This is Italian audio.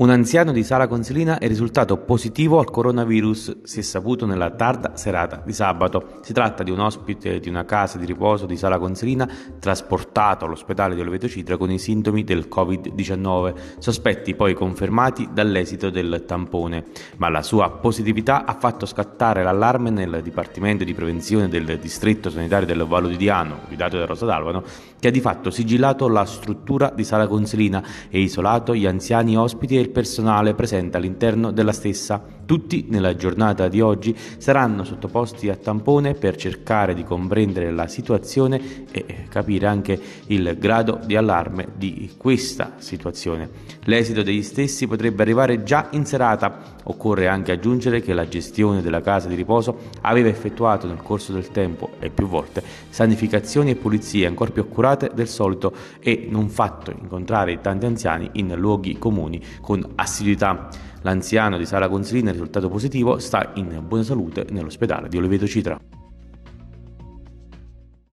Un anziano di Sala Consilina è risultato positivo al coronavirus, si è saputo nella tarda serata di sabato. Si tratta di un ospite di una casa di riposo di Sala Consilina trasportato all'ospedale di Oliveto Citra con i sintomi del Covid-19, sospetti poi confermati dall'esito del tampone. Ma la sua positività ha fatto scattare l'allarme nel Dipartimento di Prevenzione del Distretto Sanitario del Vallo di Diano, guidato da Rosa D'Alvano, che ha di fatto sigillato la struttura di Sala Consilina e isolato gli anziani ospiti e il il personale presente all'interno della stessa. Tutti nella giornata di oggi saranno sottoposti a tampone per cercare di comprendere la situazione e eh, capire anche il grado di allarme di questa situazione. L'esito degli stessi potrebbe arrivare già in serata. Occorre anche aggiungere che la gestione della casa di riposo aveva effettuato nel corso del tempo e più volte sanificazioni e pulizie ancora più accurate del solito e non fatto incontrare tanti anziani in luoghi comuni con assiduità. L'anziano di Sala Consilina, risultato positivo, sta in buona salute nell'ospedale di Oliveto Citra.